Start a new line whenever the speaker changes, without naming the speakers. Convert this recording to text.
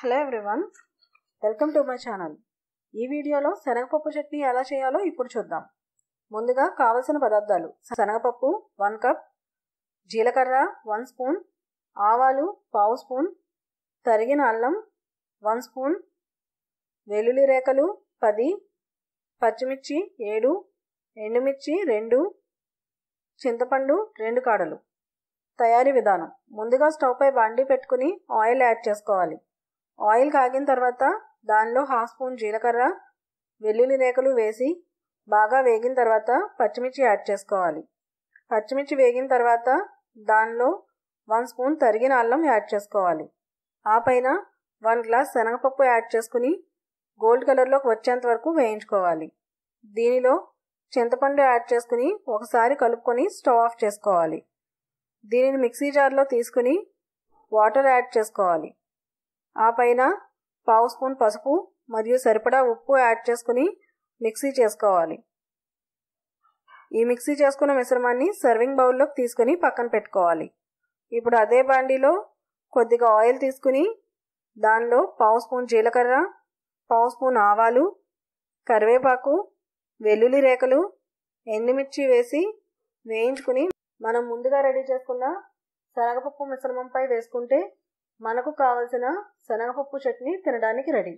hello everyone welcome to my channel ఈ వీడియోలో శనగపప్పు చట్నీ ఎలా చేయాలో ఇప్పుడు చూద్దాం ముందుగా కావలసిన పదార్థాలు శనగపప్పు వన్ కప్ జీలకర్ర వన్ స్పూన్ ఆవాలు పావు స్పూన్ తరిగిన అల్లం వన్ స్పూన్ వెల్లుల్లి రేఖలు పది పచ్చిమిర్చి ఏడు ఎండుమిర్చి రెండు చింతపండు రెండు కాడలు తయారీ విధానం ముందుగా స్టవ్పై బండి పెట్టుకుని ఆయిల్ యాడ్ చేసుకోవాలి ఆయిల్ కాగిన తర్వాత దానిలో హాఫ్ స్పూన్ జీలకర్ర వెల్లుల్లి రేకలు వేసి బాగా వేగిన తర్వాత పచ్చిమిర్చి యాడ్ చేసుకోవాలి పచ్చిమిర్చి వేగిన తర్వాత దానిలో వన్ స్పూన్ తరిగిన అల్లం యాడ్ చేసుకోవాలి ఆ పైన వన్ గ్లాస్ శనగపప్పు యాడ్ చేసుకుని గోల్డ్ కలర్లోకి వచ్చేంత వరకు వేయించుకోవాలి దీనిలో చింతపండు యాడ్ చేసుకుని ఒకసారి కలుపుకొని స్టవ్ ఆఫ్ చేసుకోవాలి దీనిని మిక్సీ జార్లో తీసుకుని వాటర్ యాడ్ చేసుకోవాలి ఆ పైన పావు స్పూన్ పసుపు మరియు సరిపడా ఉప్పు యాడ్ చేసుకుని మిక్సీ చేసుకోవాలి ఈ మిక్సీ చేసుకున్న మిశ్రమాన్ని సర్వింగ్ బౌల్లోకి తీసుకుని పక్కన పెట్టుకోవాలి ఇప్పుడు అదే బాండీలో కొద్దిగా ఆయిల్ తీసుకుని దానిలో పావు స్పూన్ జీలకర్ర పావు స్పూన్ ఆవాలు కరివేపాకు వెల్లుల్లి రేకలు ఎండుమిర్చి వేసి వేయించుకుని మనం ముందుగా రెడీ చేసుకున్న శనగపప్పు మిశ్రమంపై వేసుకుంటే మనకు కావలసిన శనగపప్పు చట్నీ తినడానికి రెడీ